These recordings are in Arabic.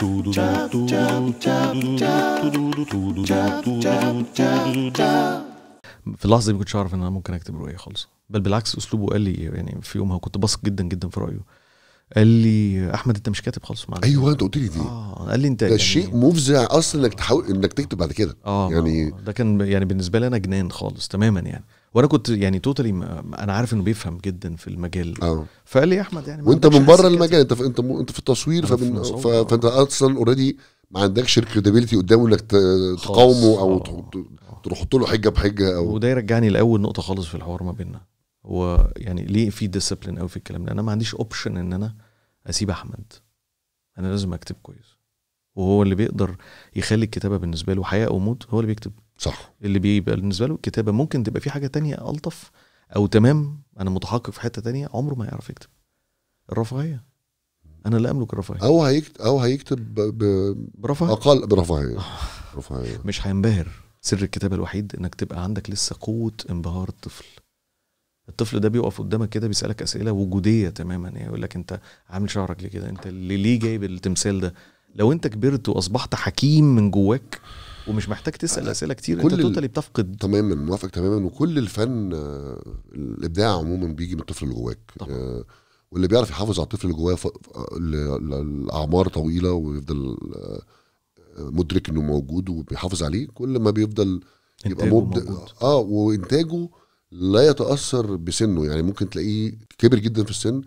في اللحظه دي ما كنتش اعرف ان انا ممكن اكتب روايه خالص بل بالعكس اسلوبه قال لي يعني في يومها كنت بثق جدا جدا في رايه قال لي احمد انت مش كاتب خالص معلش ايوه انت قلت لي دي اه قال لي انت ده يعني شيء مفزع اصلا انك تحاول انك تكتب بعد كده اه يعني آه، ده كان يعني بالنسبه لي انا جنان خالص تماما يعني وانا كنت يعني توتالي انا عارف انه بيفهم جدا في المجال آه. فقال لي يا احمد يعني وانت من بره المجال انت انت انت في التصوير فمن في فانت اصلا اوريدي ما عندكش الكريديبيلتي قدامه انك تقاومه او آه. تروح له حجه بحجه او وده يرجعني لاول نقطه خالص في الحوار ما بيننا هو يعني ليه في ديسيبلين قوي في الكلام ده انا ما عنديش اوبشن ان انا اسيب احمد انا لازم اكتب كويس وهو اللي بيقدر يخلي الكتابه بالنسبه له حياه او موت هو اللي بيكتب صح اللي بيبقى بالنسبه له الكتابه ممكن تبقى في حاجه تانية الطف او تمام انا متحقق في حته تانية عمره ما يعرف يكتب الرفاهيه انا لا املك الرفاهيه او هيكتب او هيكتب برفاهيه اقل برفاهيه آه. رفاهيه مش هينبهر سر الكتابه الوحيد انك تبقى عندك لسه قوه انبهار الطفل الطفل ده بيقف قدامك كده بيسالك اسئله وجوديه تماما يعني يقول لك انت عامل شعرك ليه كده انت ليه جايب التمثال ده لو انت كبرت واصبحت حكيم من جواك ومش محتاج تسال آه، اسئله كتير كل انت توتالي بتفقد تماما موافق تماما وكل الفن آه، الابداع عموما بيجي من الطفل اللي جواك آه، واللي بيعرف يحافظ على الطفل اللي جواه ف... لاعمار طويله ويفضل مدرك انه موجود وبيحافظ عليه كل ما بيفضل يبقى مبدع اه وانتاجه لا يتاثر بسنه يعني ممكن تلاقيه كبر جدا في السن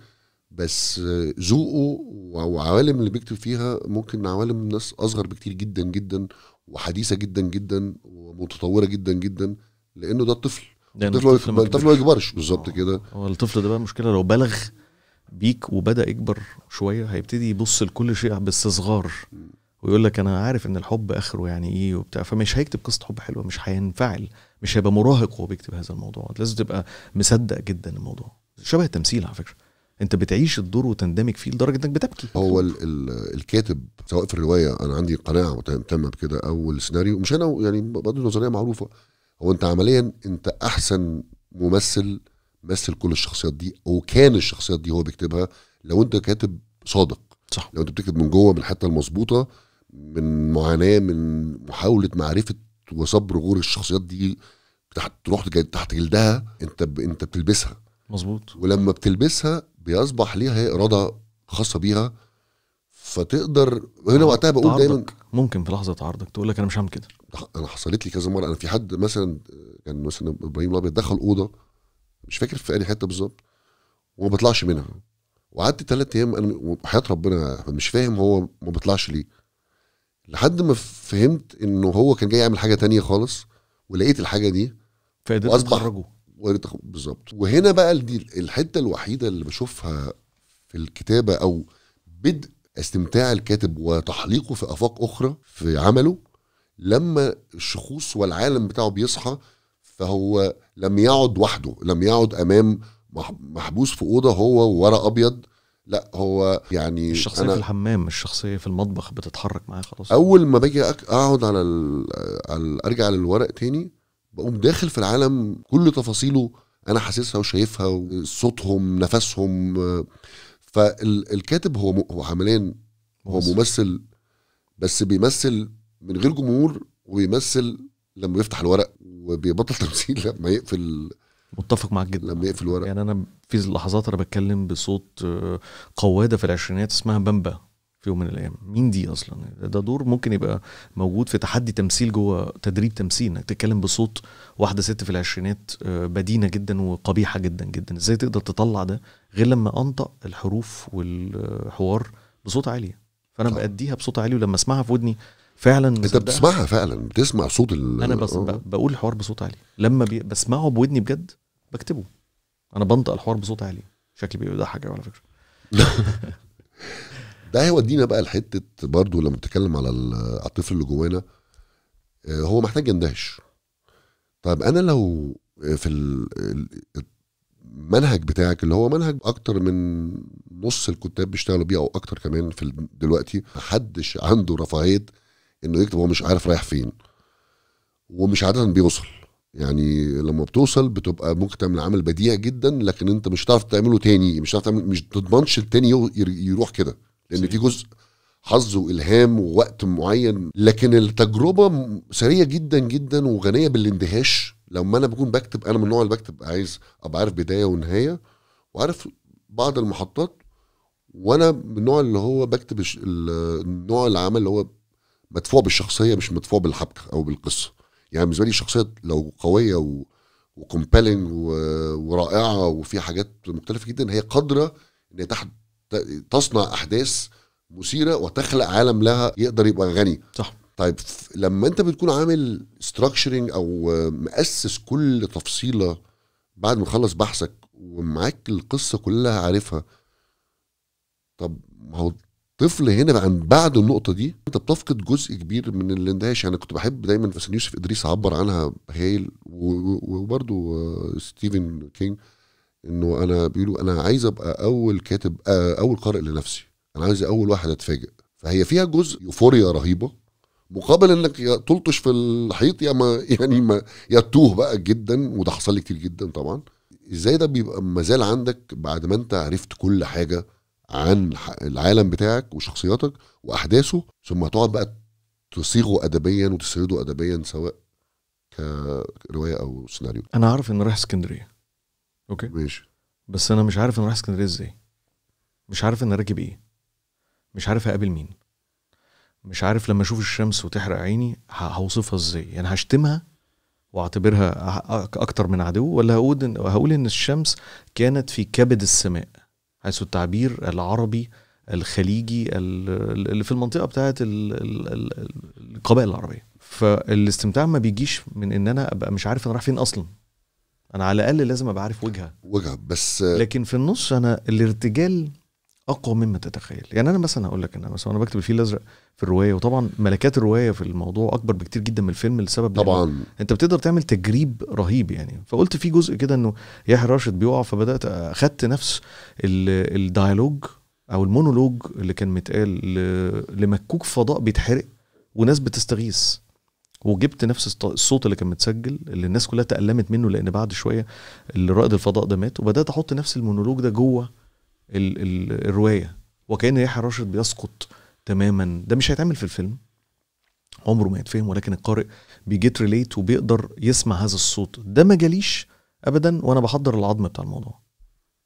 بس ذوقه وعوالم اللي بيكتب فيها ممكن عوالم ناس اصغر بكتير جدا جدا وحديثه جدا جدا ومتطوره جدا جدا لانه ده الطفل الطفل ما الطفل ما يكبرش بالظبط آه. كده هو الطفل ده بقى مشكله لو بلغ بيك وبدا يكبر شويه هيبتدي يبص لكل شيء باستصغار ويقول لك انا عارف ان الحب اخره يعني ايه وبتاع فمش هيكتب قصه حب حلوه مش هينفعل مش هيبقى مراهق وهو بيكتب هذا الموضوع لازم تبقى مصدق جدا الموضوع شبه التمثيل على فكره انت بتعيش الدور وتندمج فيه لدرجه انك بتبكي هو ال ال الكاتب سواء في الروايه انا عندي قناعه تامه بكده او السيناريو مش انا يعني برضه نظريه معروفه هو انت عمليا انت احسن ممثل مثل كل الشخصيات دي او كان الشخصيات دي هو بيكتبها لو انت كاتب صادق صح لو انت بتكتب من جوه من الحته المظبوطه من معاناه من محاوله معرفه وصبر غور الشخصيات دي تحت تروح تحت جلدها انت ب... انت بتلبسها مظبوط ولما بتلبسها بيصبح ليها اراده خاصه بيها فتقدر هنا وقتها بقول تعرضك. دايما ممكن في لحظه عرضك تقول لك انا مش هعمل كده انا حصلت لي كذا مره انا في حد مثلا كان يعني مثلا ابراهيم الابيض دخل اوضه مش فاكر في اي حته بالظبط وما بيطلعش منها وقعدت ثلاث ايام انا وحياه ربنا مش فاهم هو ما بيطلعش ليه لحد ما فهمت انه هو كان جاي يعمل حاجه تانية خالص ولقيت الحاجه دي فقدرت تخرجه بالظبط وهنا بقى دي الحته الوحيده اللي بشوفها في الكتابه او بدء استمتاع الكاتب وتحليقه في افاق اخرى في عمله لما الشخوص والعالم بتاعه بيصحى فهو لم يعد وحده لم يعد امام محبوس في اوضه هو وورق ابيض لا هو يعني الشخصيه في الحمام الشخصيه في المطبخ بتتحرك معاه خلاص اول ما باجي اقعد على, على ارجع للورق تاني بقوم داخل في العالم كل تفاصيله انا حاسسها وشايفها صوتهم نفسهم فالكاتب هو هو عمليا هو ممثل بس بيمثل من غير جمهور وبيمثل لما يفتح الورق وبيبطل تمثيل لما يقفل متفق معاك جدا لما يقفل الورق يعني انا في لحظات انا بتكلم بصوت آه، قواده في العشرينات اسمها بامبا في يوم من الايام مين دي اصلا ده دور ممكن يبقى موجود في تحدي تمثيل جوه تدريب تمثيل انك تتكلم بصوت واحده ست في العشرينات آه، بدينه جدا وقبيحه جدا جدا ازاي تقدر تطلع ده غير لما انطق الحروف والحوار بصوت عالي فانا طبعا. باديها بصوت عالي ولما اسمعها في ودني فعلا انت بتسمعها فعلا بتسمع صوت ال... انا بس آه. بقول الحوار بصوت عالي لما بي... بسمعه بودني بجد بكتبه انا بنطق الحوار بصوت عالي شكلي بيضحك على فكره ده هيودينا بقى لحته برضو لما بنتكلم على الطفل اللي جوانا آه، هو محتاج يندهش طب انا لو في المنهج بتاعك اللي هو منهج اكتر من نص الكتاب بيشتغلوا بيه او اكتر كمان في دلوقتي محدش عنده رفاهيه انه يكتب هو مش عارف رايح فين ومش عاده بيوصل يعني لما بتوصل بتبقى ممكن تعمل عمل بديع جدا لكن انت مش هتعرف تعمله تاني مش هتعرف تعمل مش تضمنش التاني يروح كده لان في جزء حظ والهام ووقت معين لكن التجربه سريعه جدا جدا وغنيه بالاندهاش لما انا بكون بكتب انا من النوع اللي بكتب عايز ابقى عارف بدايه ونهايه وعارف بعض المحطات وانا من النوع اللي هو بكتب النوع العمل اللي هو مدفوع بالشخصيه مش مدفوع بالحبكه او بالقصه يعني بالنسبه لي الشخصيه لو قويه و... وكومبالينج ورائعه وفي حاجات مختلفه جدا هي قادره ان هي تحت تصنع احداث مثيره وتخلق عالم لها يقدر يبقى غني صح طيب لما انت بتكون عامل ستراكشرنج او مؤسس كل تفصيله بعد ما تخلص بحثك ومعاك القصه كلها عارفها طب ما هو الطفل هنا عن بعد النقطه دي انت بتفقد جزء كبير من الاندهاش يعني كنت بحب دايما فسن يوسف ادريس عبر عنها هايل وبرده آه، ستيفن كينج انه انا بيقولوا انا عايز ابقى اول كاتب آه، اول قارئ لنفسي انا عايز اول واحد اتفاجئ فهي فيها جزء يوفوريا رهيبه مقابل انك يا تلطش في الحيط يا ما يعني ما يا تتوه بقى جدا وده حصل لي كتير جدا طبعا ازاي ده بيبقى مازال عندك بعد ما انت عرفت كل حاجه عن العالم بتاعك وشخصياتك واحداثه ثم تقعد بقى تصيغه ادبيا وتسرده ادبيا سواء كروايه او سيناريو انا عارف ان رايح اسكندريه اوكي ماشي بس انا مش عارف انا رايح اسكندريه ازاي مش عارف انا راكب ايه مش عارف هقابل مين مش عارف لما اشوف الشمس وتحرق عيني هوصفها ازاي يعني هشتمها واعتبرها اكتر من عدو ولا هقول إن هقول ان الشمس كانت في كبد السماء حيث التعبير العربي الخليجي اللي في المنطقه بتاعه القبائل العربيه فالاستمتاع ما بيجيش من ان انا ابقى مش عارف انا رايح فين اصلا انا على الاقل لازم ابقى عارف وجهه وجهه بس لكن في النص انا الارتجال اقوى مما تتخيل يعني انا مثلا اقول لك انا مثلا انا بكتب الفيل الازرق في الروايه وطبعا ملكات الروايه في الموضوع اكبر بكتير جدا من الفيلم لسبب طبعا انت بتقدر تعمل تجريب رهيب يعني فقلت في جزء كده انه يحيى راشد بيقع فبدات اخدت نفس الديالوج او المونولوج اللي كان متقال لمكوك فضاء بيتحرق وناس بتستغيث وجبت نفس الصوت اللي كان متسجل اللي الناس كلها تألمت منه لان بعد شويه رائد الفضاء ده مات وبدات احط نفس المونولوج ده جوه ال ال الروايه وكان يحيى راشد بيسقط تماما ده مش هيتعمل في الفيلم عمره ما يتفهم ولكن القارئ بيجيت ريليت وبيقدر يسمع هذا الصوت ده ما جاليش ابدا وانا بحضر العظم بتاع الموضوع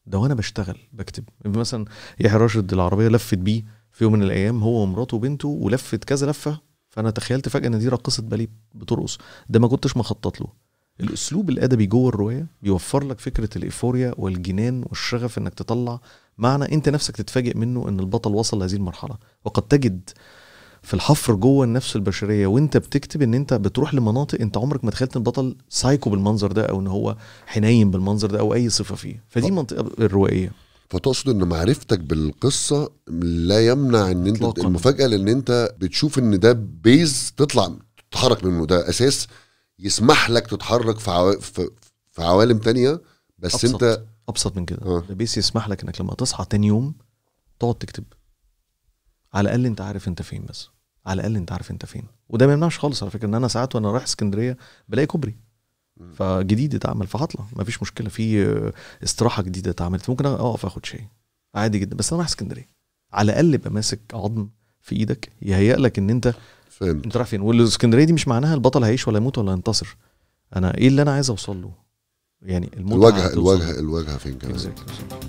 ده وانا بشتغل بكتب مثلا يحيى راشد العربيه لفت بيه في يوم من الايام هو ومراته وبنته ولفت كذا لفه فانا تخيلت فجاه ان دي راقصه باليه بترقص ده ما كنتش مخطط له الاسلوب الادبي جوه الروايه بيوفر لك فكره الايفوريا والجنان والشغف انك تطلع معنى انت نفسك تتفاجئ منه ان البطل وصل لهذه المرحله وقد تجد في الحفر جوه النفس البشريه وانت بتكتب ان انت بتروح لمناطق انت عمرك ما تخيلت ان البطل سايكو بالمنظر ده او ان هو حنين بالمنظر ده او اي صفه فيه فدي منطقه الروائيه فتقصد ان معرفتك بالقصه لا يمنع ان انت المفاجاه لان انت بتشوف ان ده بيز تطلع تتحرك منه ده اساس يسمح لك تتحرك في, عو... في... في عوالم تانية بس أبسط. انت ابسط من كده آه. ده بيز يسمح لك انك لما تصحى تاني يوم تقعد تكتب على الاقل انت عارف انت فين بس على الاقل انت عارف انت فين وده ما يمنعش خالص على فكره ان انا ساعات وانا رايح اسكندريه بلاقي كوبري فجديد اتعمل فهطلع مفيش مشكله في استراحه جديده اتعملت ممكن اقف اخد شاي عادي جدا بس انا رايح اسكندريه على الاقل ماسك عظم في ايدك يهيئ لك ان انت فهمت انت رايح فين والاسكندريه دي مش معناها البطل هيعيش ولا يموت ولا ينتصر انا ايه اللي انا عايز اوصل له يعني المتعه الواجهه الواجهه الواجهه فين كمان